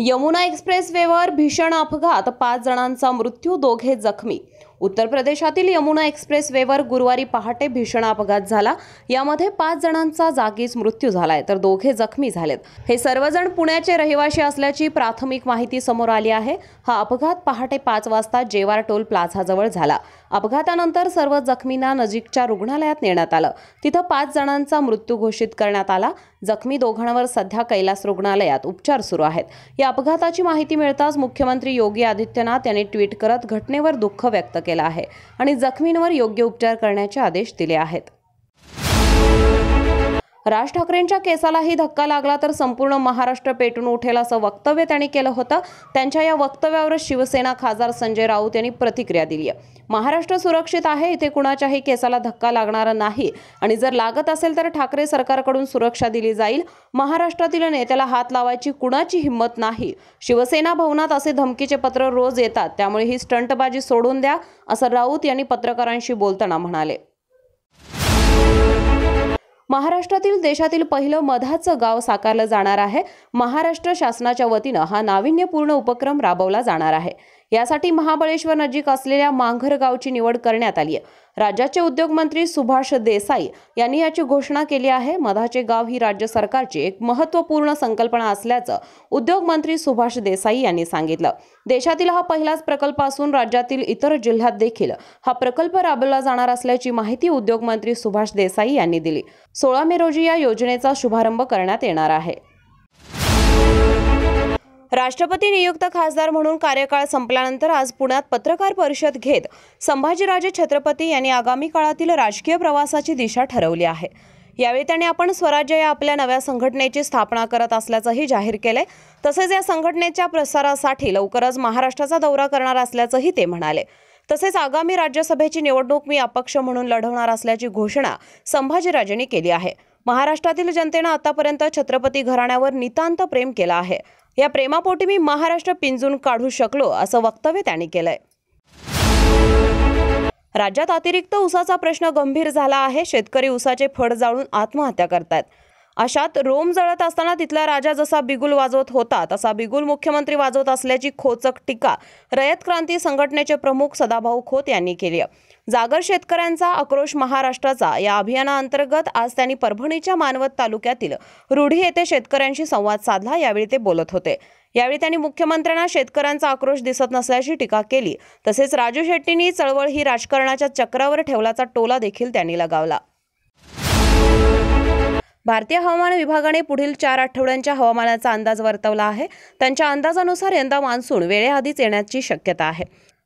Yamuna express वेवर भीषण अपघात पाच जणांचा मृत्यू दोघे जखमी उत्तर प्रदेशातील यमुना एक्सप्रेस वेवर गुरुवारी पहाटे भीषण अपघात झाला यामध्ये पाच जणांचा जागीच मृत्यू झालाय तर दोघे जखमी झालेत हे सर्वजण पुण्याचे रहिवाशी असल्याची प्राथमिक माहिती समोर आली आहे हा अपघात पहाटे पाच वाजता जेवार टोल प्लाझाजवळ झाला अपघातानंतर सर्व जखमींना नजीकच्या रुग्णालयात नेण्यात आलं तिथं पाच जणांचा मृत्यू घोषित करण्यात आला जखमी दोघांवर सध्या कैलास रुग्णालयात उपचार सुरू आहेत या अपघाताची माहिती मिळताच मुख्यमंत्री योगी आदित्यनाथ यांनी ट्विट करत घटनेवर दुःख व्यक्त केलं आहे आणि जखमींवर योग्य उपचार करण्याचे आदेश दिले आहेत राज ठाकरेंच्या केसालाही धक्का लागला तर संपूर्ण महाराष्ट्र पेटून उठेल असं वक्तव्य त्यांनी केलं होतं त्यांच्या या वक्तव्यावर शिवसेना खासदार संजय राऊत यांनी प्रतिक्रिया दिली आहे महाराष्ट्र सुरक्षित आहे इथे कुणाच्याही केसाला धक्का लागणार नाही आणि जर लागत असेल तर ठाकरे सरकारकडून सुरक्षा दिली जाईल महाराष्ट्रातील नेत्याला हात लावायची कुणाची हिंमत नाही शिवसेना भवनात असे धमकीचे पत्र रोज येतात त्यामुळे ही स्टंटबाजी सोडून द्या असं राऊत यांनी पत्रकारांशी बोलताना म्हणाले महाराष्ट्रातील देशातील पहिलं मधाचं गाव साकारलं जाणार आहे महाराष्ट्र शासनाच्या वतीनं हा नाविन्यपूर्ण उपक्रम राबवला जाणार आहे यासाठी महाबळेश्वर नजीक असलेल्या मांघर गावची निवड करण्यात आली आहे राज्याचे उद्योगमंत्री सुभाष देसाई यांनी याची घोषणा केली आहे मधाचे गाव ही राज्य सरकारची एक महत्त्वपूर्ण संकल्पना असल्याचं उद्योगमंत्री सुभाष देसाई यांनी सांगितलं देशातील हा पहिलाच प्रकल्प असून राज्यातील इतर जिल्ह्यात देखील हा प्रकल्प राबवला जाणार असल्याची माहिती उद्योगमंत्री सुभाष देसाई यांनी दिली सोळा मे रोजी या योजनेचा शुभारंभ करण्यात येणार आहे राष्ट्रपती नियुक्त खासदार म्हणून कार्यकाळ संपल्यानंतर आज पुण्यात पत्रकार परिषद घेत संभाजीराजे छत्रपती यांनी आगामी काळातील राजकीय प्रवासाची दिशा ठरवली आहे यावेळी त्यांनी आपण स्वराज्य या आपल्या नव्या संघटनेची स्थापना करत असल्याचंही जाहीर केले तसेच या संघटनेच्या प्रसारासाठी लवकरच महाराष्ट्राचा दौरा करणार असल्याचंही ते म्हणाले तसेच आगामी राज्यसभेची निवडणूक मी अपक्ष म्हणून लढवणार असल्याची घोषणा संभाजीराजेंनी केली आहे महाराष्ट्रातील जनतेनं आतापर्यंत छत्रपती घराण्यावर नितांत प्रेम केला आहे या प्रेमापोटी मी महाराष्ट्र पिंजून काढू शकलो असं वक्तव्य त्यांनी केलंय राज्यात अतिरिक्त ऊसाचा प्रश्न गंभीर झाला आहे शेतकरी उसाचे फड़ जाळून आत्महत्या करतात अशात रोम जळत असताना तिथला राजा जसा बिगुल वाजवत होता तसा बिगुल मुख्यमंत्री वाजवत असल्याची खोचक टीका रयत क्रांती संघटनेचे प्रमुख सदाभाऊ खोत यांनी केली जागर शेतकऱ्यांचा आक्रोश महाराष्ट्राचा या अभियानाअंतर्गत आज त्यांनी परभणीच्या मानवत तालुक्यातील रुढी येथे शेतकऱ्यांशी संवाद साधला यावेळी ते बोलत होते यावेळी त्यांनी मुख्यमंत्र्यांना शेतकऱ्यांचा आक्रोश दिसत नसल्याची टीका केली तसेच राजू शेट्टींनी चळवळ ही राजकारणाच्या चक्रावर ठेवल्याचा टोला देखील त्यांनी लगावला भारतीय हवामान विभागाने पुढील चार आठवड्यांच्या हवामानाचा अंदाज वर्तवला आहे त्यांच्या अंदाजानुसार यंदा मान्सून वेळेआधीच येण्याची शक्यता आहे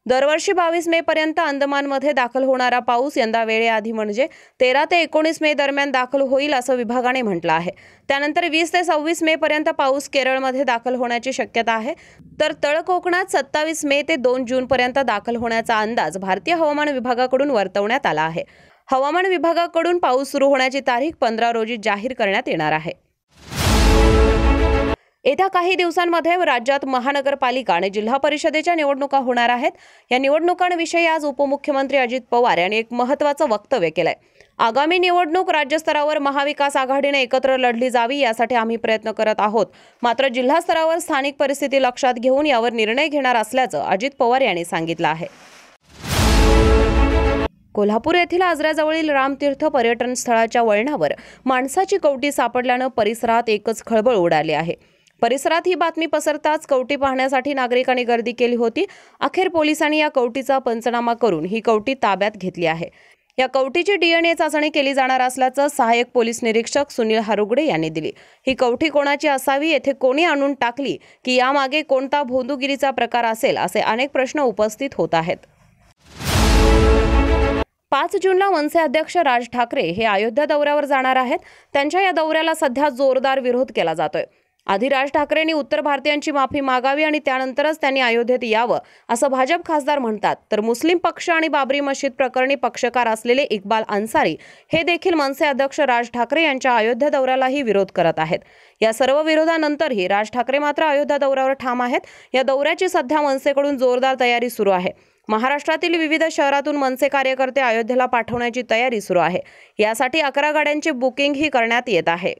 दरवर्षी बावीस मे पर्यंत अंदमानमध्ये दाखल होणारा पाऊस यंदा वेळेआधी म्हणजे तेरा ते एकोणीस मे दरम्यान दाखल होईल असं विभागाने म्हटलं आहे त्यानंतर वीस ते सव्वीस मे पर्यंत पाऊस केरळमध्ये दाखल होण्याची शक्यता आहे तर तळ कोकणात सत्तावीस मे ते दोन पर्यंत दाखल होण्याचा अंदाज भारतीय हवामान विभागाकडून वर्तवण्यात आला आहे हवामान विभागाकडून पाऊस सुरू होण्याची तारीख पंधरा रोजी जाहीर करण्यात येणार आहे येत्या काही दिवसांमध्ये राज्यात महानगरपालिका आणि जिल्हा परिषदेच्या निवडणुका होणार आहेत या निवडणुकांविषयी आज उपमुख्यमंत्री अजित पवार यांनी एक महत्त्वाचं वक्तव्य केलंय आगामी निवडणूक राज्यस्तरावर महाविकास आघाडीने एकत्र लढली जावी यासाठी आम्ही प्रयत्न करत आहोत मात्र जिल्हा स्तरावर स्थानिक परिस्थिती लक्षात घेऊन यावर निर्णय घेणार असल्याचं अजित पवार यांनी सांगितलं आहे कोल्हापूर येथील आजऱ्याजवळील रामतीर्थ पर्यटन स्थळाच्या वळणावर माणसाची कवटी सापडल्यानं परिसरात एकच खळबळ उडाली आहे परिसरात ही बातमी पसरताच कवटी पाहण्यासाठी नागरिकांनी गर्दी केली होती अखेर पोलिसांनी या कवटीचा पंचनामा करून ही कवटी ताब्यात घेतली आहे या कवटीची डीएनए चाचणी केली जाणार असल्याचं सहाय्यक पोलीस निरीक्षक सुनील हारुगडे यांनी दिली ही कवटी कोणाची असावी येथे कोणी आणून टाकली की यामागे कोणता भोंदुगिरीचा प्रकार असेल असे अनेक प्रश्न उपस्थित होत आहेत पाच जूनला मनसे अध्यक्ष राज ठाकरे हे अयोध्या दौऱ्यावर जाणार आहेत त्यांच्या या दौऱ्याला सध्या जोरदार विरोध केला जातोय आधी राज ठाकरेंनी उत्तर भारतीयांची माफी मागावी आणि त्यानंतरच त्यांनी अयोध्येत यावं असं भाजप खासदार म्हणतात तर मुस्लिम पक्ष आणि बाबरी मशीद प्रकरणी पक्षकार असलेले इक्बाल अन्सारी हे देखील मनसे अध्यक्ष राज ठाकरे यांच्या अयोध्या दौऱ्यालाही विरोध करत आहेत या सर्व विरोधानंतरही राज ठाकरे मात्र अयोध्या दौऱ्यावर ठाम आहेत या दौऱ्याची सध्या मनसेकडून जोरदार तयारी सुरू आहे महाराष्ट्रातील विविध शहरातून मनसे कार्यकर्ते अयोध्येला पाठवण्याची तयारी सुरू आहे यासाठी अकरा बुकिंग ही करण्यात येत आहे